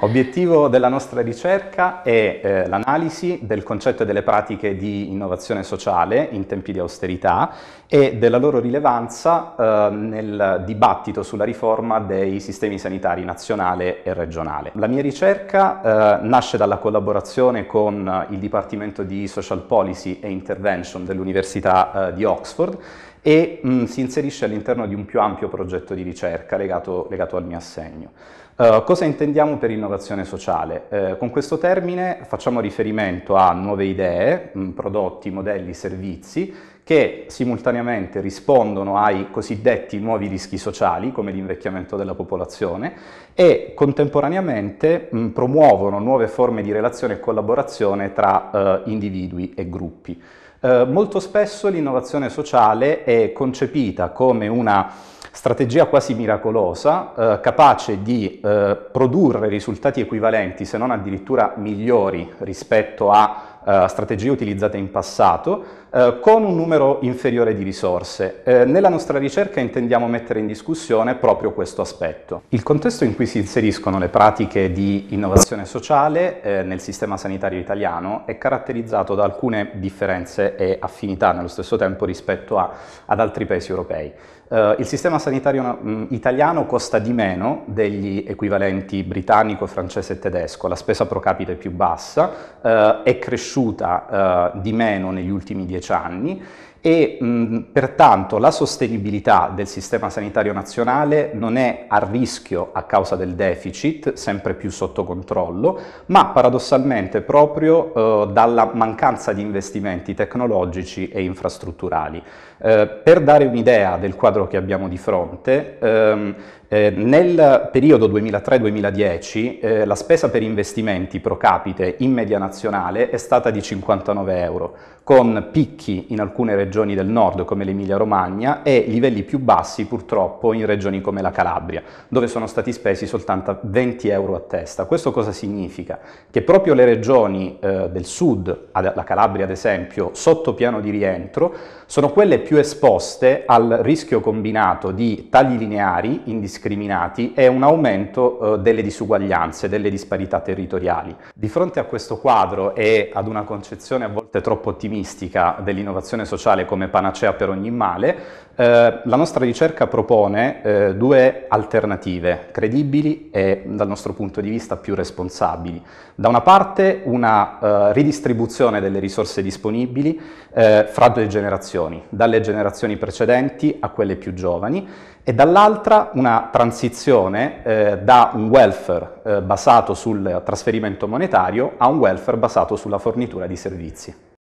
Obiettivo della nostra ricerca è eh, l'analisi del concetto e delle pratiche di innovazione sociale in tempi di austerità e della loro rilevanza eh, nel dibattito sulla riforma dei sistemi sanitari nazionale e regionale. La mia ricerca eh, nasce dalla collaborazione con il Dipartimento di Social Policy e Intervention dell'Università eh, di Oxford e mh, mm, si inserisce all'interno di un più ampio progetto di ricerca legato, legato al mio assegno. Uh, cosa intendiamo per innovazione sociale? Uh, con questo termine facciamo riferimento a nuove idee, mh, mm, prodotti, modelli, servizi che simultaneamente rispondono ai cosiddetti nuovi rischi sociali, come l'invecchiamento della popolazione, e contemporaneamente mh, mm, promuovono nuove forme di relazione e collaborazione tra uh, individui e gruppi. Eh, molto spesso l'innovazione sociale è concepita come una strategia quasi miracolosa, eh, capace di eh, produrre risultati equivalenti, se non addirittura migliori rispetto a eh, strategie utilizzate in passato eh, con un numero inferiore di risorse. Eh, nella nostra ricerca intendiamo mettere in discussione proprio questo aspetto. Il contesto in cui si inseriscono le pratiche di innovazione sociale eh, nel sistema sanitario italiano è caratterizzato da alcune differenze e affinità nello stesso tempo rispetto a, ad altri paesi europei. Uh, il sistema sanitario um, italiano costa di meno degli equivalenti britannico, francese e tedesco, la spesa pro capita è più bassa, uh, è cresciuta uh, di meno negli ultimi dieci anni e mh, pertanto la sostenibilità del sistema sanitario nazionale non è a rischio a causa del deficit, sempre più sotto controllo, ma paradossalmente proprio eh, dalla mancanza di investimenti tecnologici e infrastrutturali. Eh, per dare un'idea del quadro che abbiamo di fronte, ehm, eh, nel periodo 2003-2010 eh, la spesa per investimenti pro capite in media nazionale è stata di 59 euro, con picchi in alcune regioni del nord come l'Emilia-Romagna e livelli più bassi purtroppo in regioni come la Calabria, dove sono stati spesi soltanto 20 euro a testa. Questo cosa significa? Che proprio le regioni eh, del sud, la Calabria ad esempio, sotto piano di rientro, sono quelle più esposte al rischio combinato di tagli lineari indiscriminati discriminati e un aumento eh, delle disuguaglianze, delle disparità territoriali. Di fronte a questo quadro e ad una concezione a volte troppo ottimistica dell'innovazione sociale come panacea per ogni male, eh, la nostra ricerca propone eh, due alternative credibili e dal nostro punto di vista più responsabili. Da una parte una eh, ridistribuzione delle risorse disponibili eh, fra due generazioni, dalle generazioni precedenti a quelle più giovani e dall'altra una transizione eh, da un welfare eh, basato sul trasferimento monetario a un welfare basato sulla fornitura di servizi.